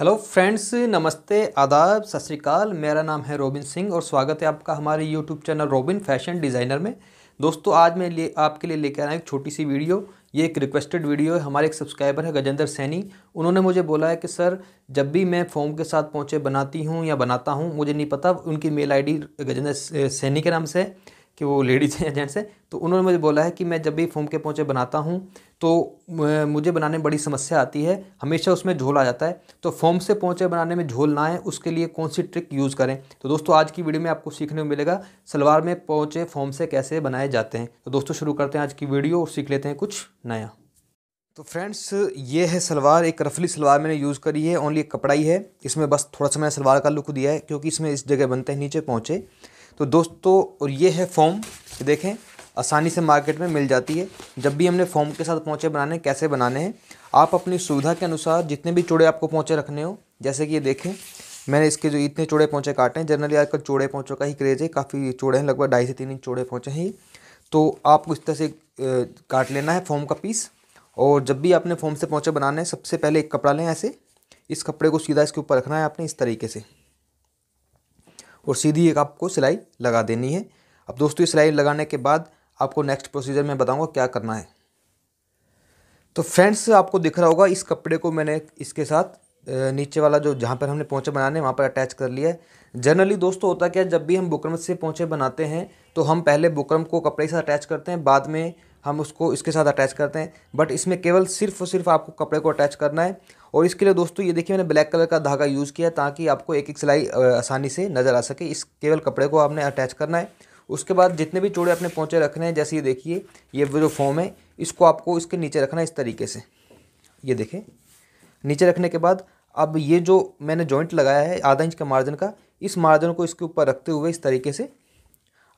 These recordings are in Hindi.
हेलो फ्रेंड्स नमस्ते आदाब सत श्रीकाल मेरा नाम है रोबिन सिंह और स्वागत है आपका हमारे YouTube channel Robin fashion designer में दोस्तों आज मैं ले आपके लिए लेकर आया एक छोटी सी वीडियो ये एक रिक्वेस्टेड वीडियो है हमारे एक सब्सक्राइबर है गजेंद्र सैनी उन्होंने मुझे बोला है कि सर जब भी मैं फॉर्म के साथ पहुँचे बनाती हूँ या बनाता हूँ मुझे नहीं पता उनकी मेल आई गजेंद्र सैनी के नाम से है कि वो लेडीज़ हैं या जेंट्स हैं तो उन्होंने मुझे बोला है कि मैं जब भी फोम के पोंचे बनाता हूँ तो मुझे बनाने में बड़ी समस्या आती है हमेशा उसमें झोल आ जाता है तो फोम से पोंचे बनाने में झोल ना आए उसके लिए कौन सी ट्रिक यूज़ करें तो दोस्तों आज की वीडियो में आपको सीखने को मिलेगा सलवार में पोंचे फोम से कैसे बनाए जाते हैं तो दोस्तों शुरू करते हैं आज की वीडियो और सीख लेते हैं कुछ नया तो फ्रेंड्स ये है सलवार एक रफली सलवार मैंने यूज़ करी है ओनली एक कपड़ा ही है इसमें बस थोड़ा सा मैंने सलवार का लुक दिया है क्योंकि इसमें इस जगह बनते हैं नीचे पहुँचे तो दोस्तों और ये है फॉर्म देखें आसानी से मार्केट में मिल जाती है जब भी हमने फॉर्म के साथ पहुँचे बनाने कैसे बनाने हैं आप अपनी सुविधा के अनुसार जितने भी चूड़े आपको पहुँचे रखने हो जैसे कि ये देखें मैंने इसके जो इतने चूड़े पहुँचे काटे हैं जनरली आजकल चूड़े पहुँचों का ही क्रेज़ है काफ़ी चूड़े हैं लगभग ढाई से तीन इंच चूड़े पहुँचे हैं तो आपको इस तरह से काट लेना है फॉर्म का पीस और जब भी आपने फॉर्म से पहुँचे बनाना है सबसे पहले एक कपड़ा लें ऐसे इस कपड़े को सीधा इसके ऊपर रखना है आपने इस तरीके से और सीधी एक आपको सिलाई लगा देनी है अब दोस्तों ये सिलाई लगाने के बाद आपको नेक्स्ट प्रोसीजर में बताऊँगा क्या करना है तो फ्रेंड्स आपको दिख रहा होगा इस कपड़े को मैंने इसके साथ नीचे वाला जो जहाँ पर हमने पहुँचे बनाने वहाँ पर अटैच कर लिया है जनरली दोस्तों होता क्या है जब भी हम बुकरम से पहुँचे बनाते हैं तो हम पहले बुकरम को कपड़े के साथ अटैच करते हैं बाद में हम उसको इसके साथ अटैच करते हैं बट इसमें केवल सिर्फ और सिर्फ आपको कपड़े को अटैच करना है और इसके लिए दोस्तों ये देखिए मैंने ब्लैक कलर का धागा यूज़ किया ताकि आपको एक एक सिलाई आसानी से नज़र आ सके इस केवल कपड़े को आपने अटैच करना है उसके बाद जितने भी चूड़े अपने पहुँचे रखने हैं जैसे ये देखिए ये जो फॉर्म है इसको आपको इसके नीचे रखना है इस तरीके से ये देखें नीचे रखने के बाद अब ये जो मैंने जॉइंट लगाया है आधा इंच का मार्जिन का इस मार्जिन को इसके ऊपर रखते हुए इस तरीके से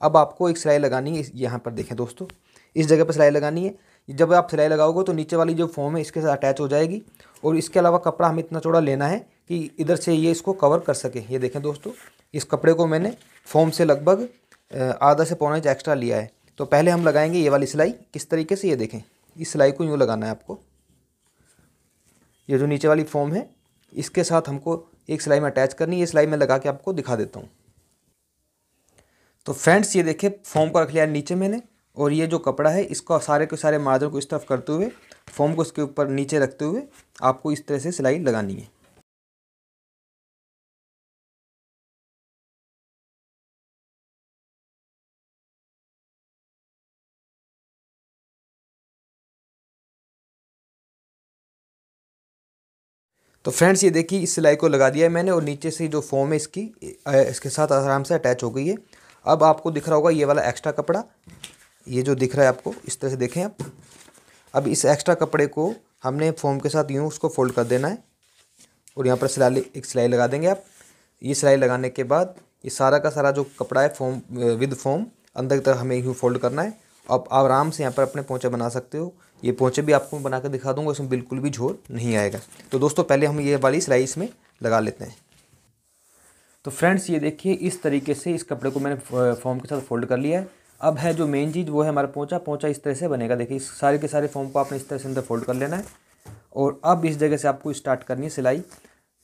अब आपको एक सिलाई लगानी है यहाँ पर देखें दोस्तों इस जगह पर सिलाई लगानी है जब आप सिलाई लगाओगे तो नीचे वाली जो फॉर्म है इसके साथ अटैच हो जाएगी और इसके अलावा कपड़ा हमें इतना चौड़ा लेना है कि इधर से ये इसको कवर कर सके ये देखें दोस्तों इस कपड़े को मैंने फॉर्म से लगभग आधा से पौना इंच एक्स्ट्रा लिया है तो पहले हम लगाएंगे ये वाली सिलाई किस तरीके से ये देखें इस सिलाई को यूँ लगाना है आपको ये जो नीचे वाली फॉर्म है इसके साथ हमको एक सिलाई में अटैच करनी है ये सिलाई में लगा के आपको दिखा देता हूँ तो फ्रेंड्स ये देखें फॉर्म को रख लिया नीचे मैंने और ये जो कपड़ा है इसको सारे के सारे मार्जन को स्टफ करते हुए फॉर्म को इसके ऊपर नीचे रखते हुए आपको इस तरह से सिलाई लगानी है तो फ्रेंड्स ये देखिए इस सिलाई को लगा दिया है मैंने और नीचे से जो फॉर्म है इसकी इसके साथ आराम से अटैच हो गई है अब आपको दिख रहा होगा ये वाला एक्स्ट्रा कपड़ा ये जो दिख रहा है आपको इस तरह से देखें आप अब इस एक्स्ट्रा कपड़े को हमने फोम के साथ यूँ उसको फोल्ड कर देना है और यहाँ पर सिलाई एक सिलाई लगा देंगे आप ये सिलाई लगाने के बाद ये सारा का सारा जो कपड़ा है फोम विद फोम अंदर की तरह हमें यूँ फोल्ड करना है आप आराम से यहाँ पर अपने पोंचे बना सकते हो ये पोंचे भी आपको बना कर दिखा दूँगा इसमें बिल्कुल भी झोर नहीं आएगा तो दोस्तों पहले हम ये वाली सिलाई इसमें लगा लेते हैं तो फ्रेंड्स ये देखिए इस तरीके से इस कपड़े को मैंने फॉर्म के साथ फोल्ड कर लिया है अब है जो मेन चीज़ वो है हमारा पोंचा पोंचा इस तरह से बनेगा देखिए इस सारे के सारे फॉर्म को आपने इस तरह से अंदर फोल्ड कर लेना है और अब इस जगह से आपको स्टार्ट करनी है सिलाई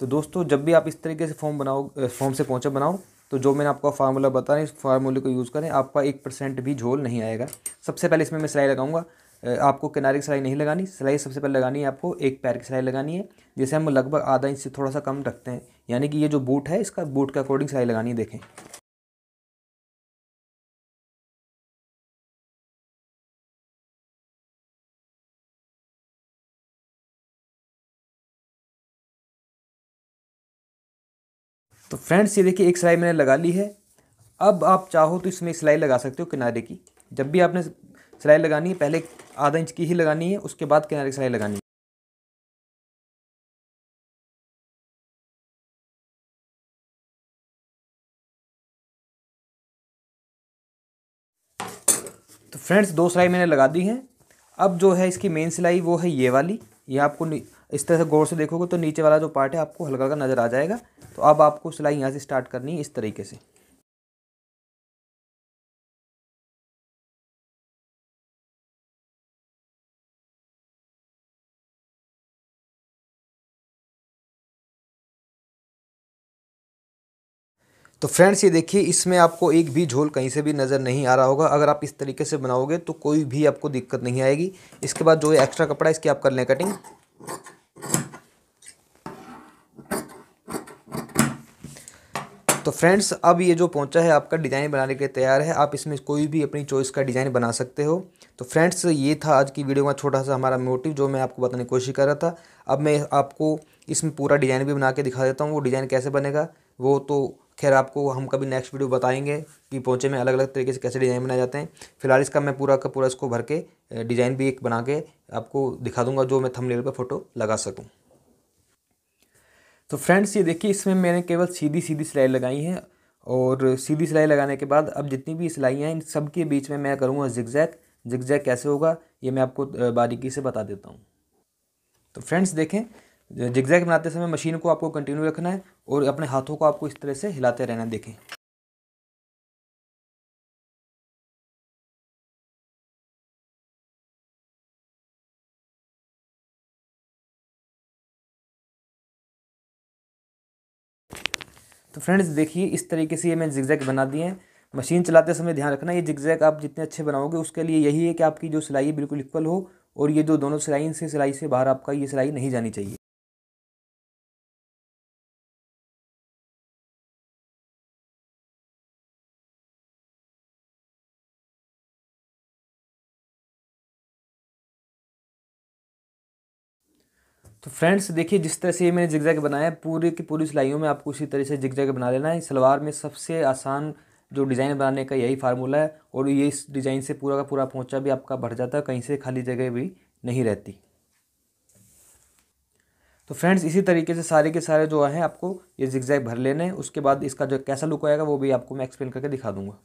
तो दोस्तों जब भी आप इस तरीके से फॉर्म बनाओ फॉर्म से पोंचा बनाओ तो जो मैंने आपको फार्मूला बताया इस फार्मूले को यूज़ करें आपका एक परसेंट भी झोल नहीं आएगा सबसे पहले इसमें मैं सिलाई लगाऊंगा आपको किनारे की सिलाई नहीं लगानी सिलाई सबसे पहले लगानी है आपको एक पैर की सिलाई लगानी है जैसे हम लगभग आधा इंच से थोड़ा सा कम रखते हैं यानी कि ये जो बूट है इसका बूट के अकॉर्डिंग सिलाई लगानी है देखें तो फ्रेंड्स ये देखिए एक सिलाई मैंने लगा ली है अब आप चाहो तो इसमें सिलाई लगा सकते हो किनारे की जब भी आपने सिलाई लगानी है पहले आधा इंच की ही लगानी है उसके बाद किनारे की सिलाई लगानी है तो फ्रेंड्स दो सिलाई मैंने लगा दी हैं अब जो है इसकी मेन सिलाई वो है ये वाली ये आपको इस तरह से गौर से देखोगे तो नीचे वाला जो पार्ट है आपको हल्का हल्का नज़र आ जाएगा तो अब आपको सिलाई यहाँ से स्टार्ट करनी है इस तरीके से तो फ्रेंड्स ये देखिए इसमें आपको एक भी झोल कहीं से भी नज़र नहीं आ रहा होगा अगर आप इस तरीके से बनाओगे तो कोई भी आपको दिक्कत नहीं आएगी इसके बाद जो ये एक्स्ट्रा कपड़ा है इसकी आप कर लें कटिंग तो फ्रेंड्स अब ये जो पहुंचा है आपका डिज़ाइन बनाने के लिए तैयार है आप इसमें कोई भी अपनी चॉइस का डिज़ाइन बना सकते हो तो फ्रेंड्स ये था आज की वीडियो का छोटा सा हमारा मोटिव जो मैं आपको बताने की कोशिश कर रहा था अब मैं आपको इसमें पूरा डिज़ाइन भी बना के दिखा देता हूँ वो डिज़ाइन कैसे बनेगा वो तो खैर आपको हम कभी नेक्स्ट वीडियो बताएंगे कि पहुँचे में अलग अलग तरीके से कैसे डिज़ाइन बनाए जाते हैं फिलहाल इसका मैं पूरा का पूरा इसको भर के डिज़ाइन भी एक बना के आपको दिखा दूंगा जो मैं थंबनेल पर फ़ोटो लगा सकूँ तो फ्रेंड्स ये देखिए इसमें मैंने केवल सीधी सीधी सिलाई लगाई है और सीधी सिलाई लगाने के बाद अब जितनी भी सिलाइयाँ हैं इन सब के बीच में मैं करूँगा जिगजैक जिगजैक कैसे होगा ये मैं आपको बारीकी से बता देता हूँ तो फ्रेंड्स देखें जिगजैक बनाते समय मशीन को आपको कंटिन्यू रखना है और अपने हाथों को आपको इस तरह से हिलाते रहना देखें तो फ्रेंड्स देखिए इस तरीके से ये मैंने जिगजैग बना दिए हैं मशीन चलाते समय ध्यान रखना ये जिगजैग आप जितने अच्छे बनाओगे उसके लिए यही है कि आपकी जो सिलाई बिल्कुल इक्वल हो और ये जो दोनों सिलाई से सिलाई से बाहर आपका ये सिलाई नहीं जानी चाहिए तो फ्रेंड्स देखिए जिस तरह से ये मैंने जिगजैग बनाया है पूरे की पूरी सिलाइयों में आपको उसी तरह से जिगजैग बना लेना है सलवार में सबसे आसान जो डिज़ाइन बनाने का यही फार्मूला है और ये इस डिज़ाइन से पूरा का पूरा पहुँचा भी आपका बढ़ जाता है कहीं से खाली जगह भी नहीं रहती तो फ्रेंड्स इसी तरीके से सारे के सारे जो हैं आपको ये जिगजैग भर लेने उसके बाद इसका जो कैसा लुक आएगा वो भी आपको मैं एक्सप्लेन करके दिखा दूंगा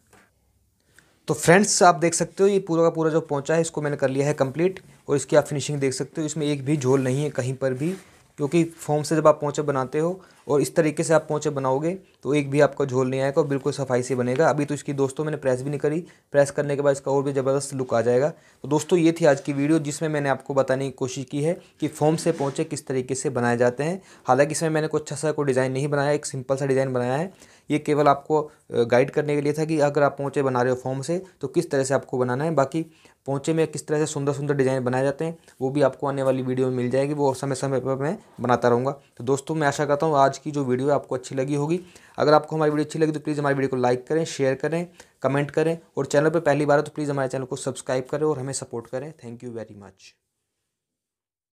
तो फ्रेंड्स आप देख सकते हो ये पूरा का पूरा जो पहुंचा है इसको मैंने कर लिया है कंप्लीट और इसकी आप फिनिशिंग देख सकते हो इसमें एक भी झोल नहीं है कहीं पर भी क्योंकि फॉर्म से जब आप पहुंचे बनाते हो और इस तरीके से आप पहुंचे बनाओगे तो एक भी आपका झोल नहीं आएगा और बिल्कुल सफाई से बनेगा अभी तो इसकी दोस्तों मैंने प्रेस भी नहीं करी प्रेस करने के बाद इसका और भी ज़बरदस्त लुक आ जाएगा तो दोस्तों ये थी आज की वीडियो जिसमें मैंने आपको बताने की कोशिश की है कि फॉर्म से पहुँचे किस तरीके से बनाए जाते हैं हालाँकि इसमें मैंने कुछ अच्छा सा कोई डिज़ाइन नहीं बनाया एक सिंपल सा डिज़ाइन बनाया है ये केवल आपको गाइड करने के लिए था कि अगर आप पहुँचे बना रहे हो फॉर्म से तो किस तरह से आपको बनाना है बाकी पहुँचे में किस तरह से सुंदर सुंदर डिज़ाइन बनाए जाते हैं वो भी आपको आने वाली वीडियो में मिल जाएगी वो समय समय पर मैं बनाता रहूँगा तो दोस्तों मैं आशा करता हूँ आज की जो वीडियो है आपको अच्छी लगी होगी अगर आपको हमारी वीडियो अच्छी लगी तो प्लीज़ हमारी वीडियो को लाइक करें शेयर करें कमेंट करें और चैनल पर पहली बार तो प्लीज़ हमारे चैनल को सब्सक्राइब करें और हमें सपोर्ट करें थैंक यू वेरी मच